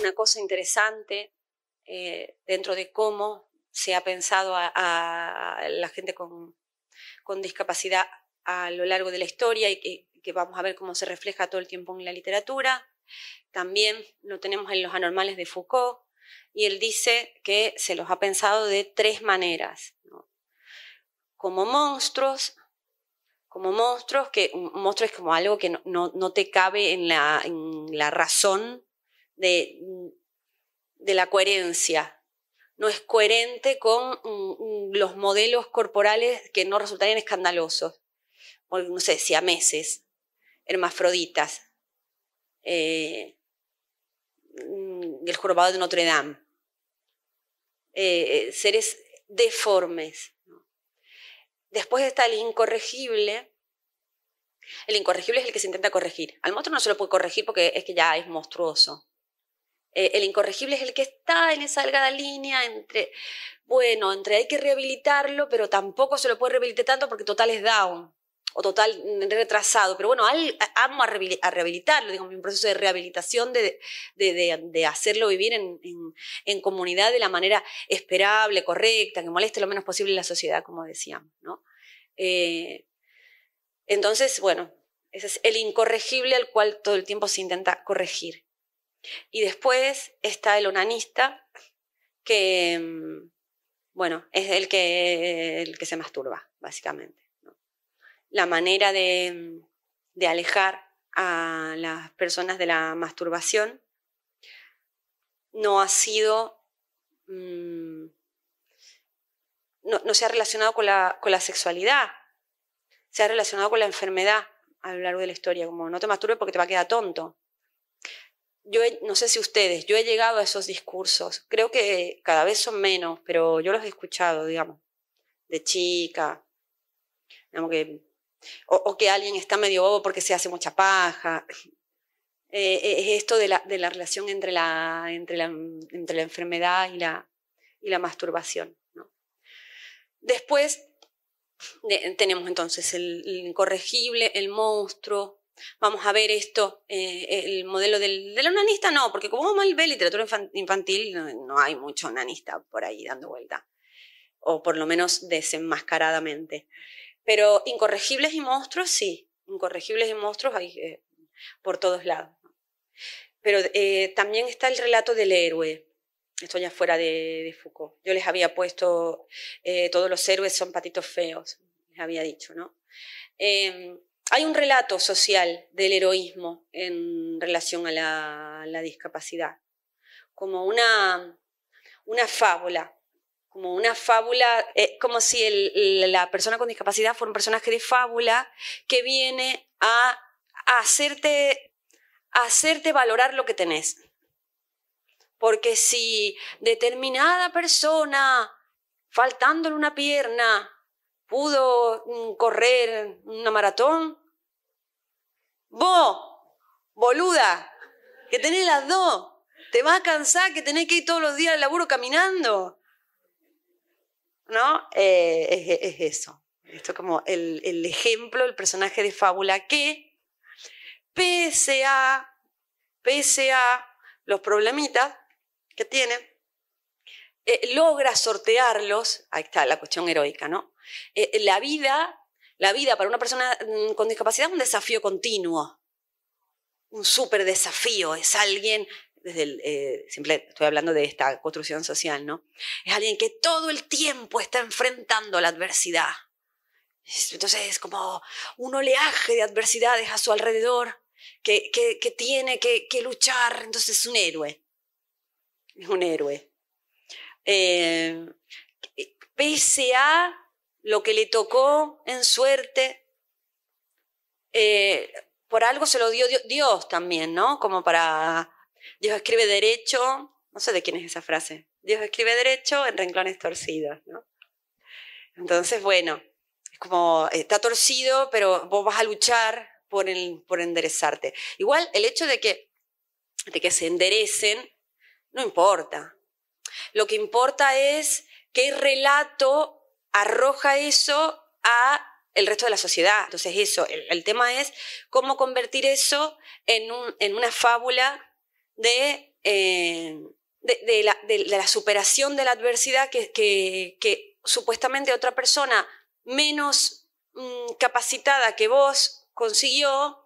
Una cosa interesante eh, dentro de cómo se ha pensado a, la gente con, discapacidad a lo largo de la historia y que, vamos a ver cómo se refleja todo el tiempo en la literatura. También lo tenemos en Los Anormales de Foucault, y él dice que se los ha pensado de tres maneras. Como monstruos, como monstruos, que un monstruo es como algo que no, te cabe en la, razón de, la coherencia. No es coherente con mm, mm, los modelos corporales que no resultarían escandalosos. no sé, siameses, hermafroditas, eh, mm, el jorobado de Notre Dame. Eh, eh, seres deformes, Después está el incorregible. El incorregible es el que se intenta corregir. Al monstruo no se lo puede corregir porque es que ya es monstruoso. Eh, el incorregible es el que está en esa algada línea entre, bueno, entre hay que rehabilitarlo, pero tampoco se lo puede rehabilitar tanto porque total es down o total mm, retrasado, pero bueno, amo a, rehabilitarlo, digamos, un proceso de rehabilitación, de, hacerlo vivir en, comunidad de la manera esperable, correcta, que moleste lo menos posible la sociedad, como decíamos, ¿no? Eh, entonces, bueno, ese es el incorregible al cual todo el tiempo se intenta corregir. Y después está el onanista, que, mm, bueno, es el que, el que se masturba, básicamente la manera mm, de, alejar a las personas de la masturbación no ha sido, mm, no, se ha relacionado con la, sexualidad, se ha relacionado con la enfermedad a lo largo de la historia, como no te masturbes porque te va a quedar tonto. Yo no sé si ustedes, yo he llegado a esos discursos, creo que cada vez son menos, pero yo los he escuchado, digamos, de chica, digamos que o, que alguien está medio bobo porque se hace mucha paja. Eh, eh, es esto de la, de la relación entre la, entre la, entre la enfermedad y la, y la masturbación. ¿no? Después tenemos entonces el, incorregible, el monstruo. Vamos a ver esto, eh, el modelo del, del onanista, no, porque como mal ve literatura infantil, no, hay mucho onanista por ahí dando vuelta, o por lo menos desenmascaradamente. Pero incorregibles y monstruos, sí. Incorregibles y monstruos hay eh, por todos lados. Pero eh, también está el relato del héroe. Esto ya fuera de, Foucault. Yo les había puesto, eh, todos los héroes son patitos feos, les había dicho, ¿no? Em, hay un relato social del heroísmo en relación a la, la discapacidad, como una, una fábula como una fábula, eh, como si la persona con discapacidad fuera un personaje de fábula que viene a, hacerte, a hacerte valorar lo que tenés. Porque si determinada persona, faltándole una pierna, pudo mm, correr una maratón, vos, boluda, que tenés las dos, te vas a cansar que tenés que ir todos los días al laburo caminando. ¿no? Eh, es, eso. Esto es como el, ejemplo, el personaje de fábula que, pese a, los problemitas que tiene, eh, logra sortearlos, ahí está la cuestión heroica, ¿no? Eh, la vida, la vida para una persona mm, con discapacidad es un desafío continuo, un super desafío, es alguien desde el, eh, siempre estoy hablando de esta construcción social, ¿no? Es alguien que todo el tiempo está enfrentando la adversidad. Entonces es como un oleaje de adversidades a su alrededor que, tiene que, luchar. Entonces es un héroe. Es un héroe. Eh, pese a lo que le tocó en suerte, eh, por algo se lo dio Dios también, ¿no? Como para Dios escribe derecho, no sé de quién es esa frase, Dios escribe derecho en renglones torcidos, ¿no? Entonces, bueno, es como, eh, está torcido, pero vos vas a luchar por, por enderezarte. Igual el hecho de que, de que se enderecen no importa. Lo que importa es qué relato arroja eso a el resto de la sociedad. Entonces eso, el, el tema es cómo convertir eso en, un, en una fábula eh, de, la, superación de la adversidad que, supuestamente otra persona menos mm, capacitada que vos consiguió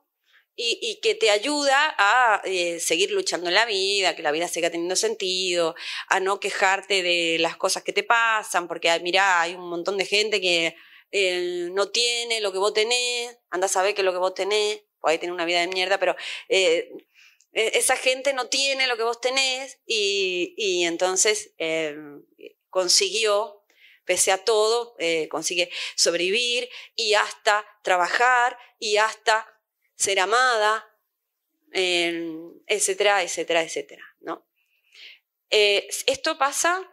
y, que te ayuda a eh, seguir luchando en la vida, que la vida siga teniendo sentido, a no quejarte de las cosas que te pasan, porque mira, hay un montón de gente que eh, no tiene lo que vos tenés, anda a saber que lo que vos tenés, ahí tener una vida de mierda, pero e, esa gente no tiene lo que vos tenés y, entonces eh, consiguió, pese a todo, eh, consigue sobrevivir y hasta trabajar y hasta ser amada, etcétera, etcétera, etcétera. ¿no? Eh, esto pasa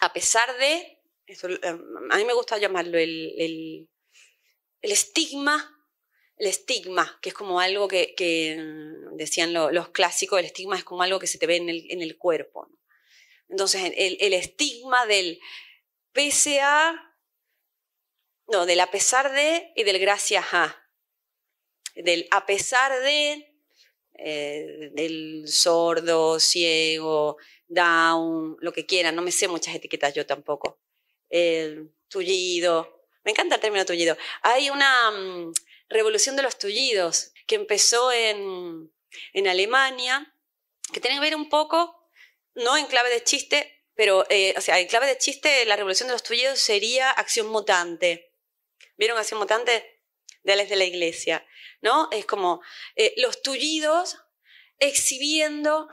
a pesar de, a mí me gusta llamarlo el estigma el estigma, que es como algo que, mm, decían los clásicos, el estigma es como algo que se te ve en el, cuerpo. Entonces, el, estigma del pese a, no, del a pesar de y del gracias a, del a pesar de, eh, del sordo, ciego, down, lo que quieran, no me sé muchas etiquetas yo tampoco, tullido, me encanta el término tullido. Hay una... Mm, revolución de los tullidos, que empezó en, Alemania, que tiene que ver un poco, no en clave de chiste, pero, eh, o sea, en clave de chiste, la revolución de los tullidos sería acción mutante. ¿Vieron acción mutante? De Alex de la Iglesia, ¿no? Es como eh, los tullidos exhibiendo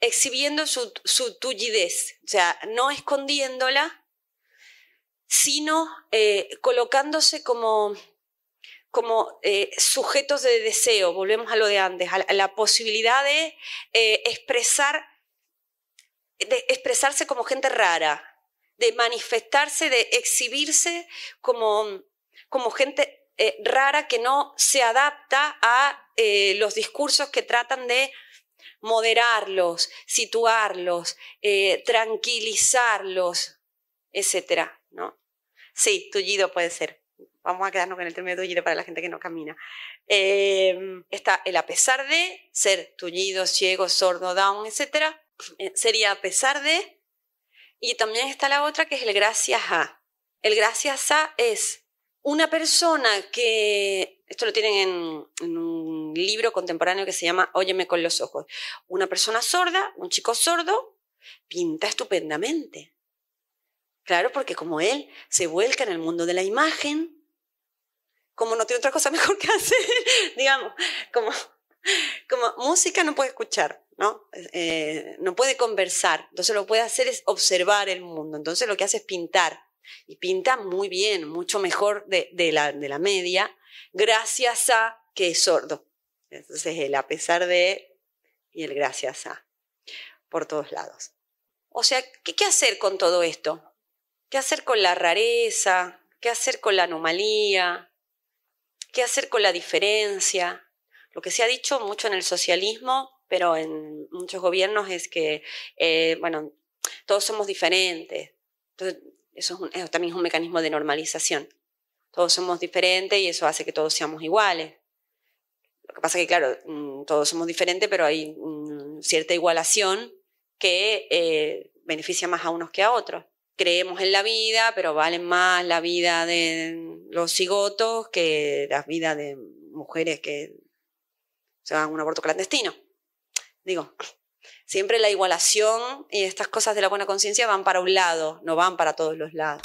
exhibiendo su, su, tullidez, o sea, no escondiéndola, sino eh, colocándose como como eh, sujetos de deseo, volvemos a lo de antes, a la, posibilidad de eh, expresar, expresarse como gente rara, de manifestarse, de exhibirse como, como gente eh, rara que no se adapta a los discursos que tratan de moderarlos, situarlos, tranquilizarlos, etc. ¿no? Sí, tullido puede ser vamos a quedarnos con el término tullido para la gente que no camina. Em, está el a pesar de ser tullido, ciego, sordo, down, etc. Eh, sería a pesar de. Y también está la otra que es el gracias a. El gracias a es una persona que, esto lo tienen en, en, un libro contemporáneo que se llama Óyeme con los ojos, una persona sorda, un chico sordo, pinta estupendamente. Claro, porque como él se vuelca en el mundo de la imagen, como no tiene otra cosa mejor que hacer, digamos, como, como música no puede escuchar, ¿no? Eh, no puede conversar, entonces lo que puede hacer es observar el mundo, entonces lo que hace es pintar, y pinta muy bien, mucho mejor de, la, media, gracias a que es sordo. Entonces el a pesar de y el gracias a, por todos lados. O sea, ¿qué, qué hacer con todo esto? ¿Qué hacer con la rareza? ¿Qué hacer con la anomalía? qué hacer con la diferencia. Lo que se ha dicho mucho en el socialismo, pero en muchos gobiernos es que, eh, bueno, todos somos diferentes. eso, también es un mecanismo de normalización. Todos somos diferentes y eso hace que todos seamos iguales. Lo que pasa es que, claro, mm, todos somos diferentes, pero hay mm, cierta igualación que eh, beneficia más a unos que a otros. Creemos en la vida, pero valen más la vida de, los cigotos que las vidas de mujeres que se van a un aborto clandestino. Digo, siempre la igualación y estas cosas de la buena conciencia van para un lado, no van para todos los lados.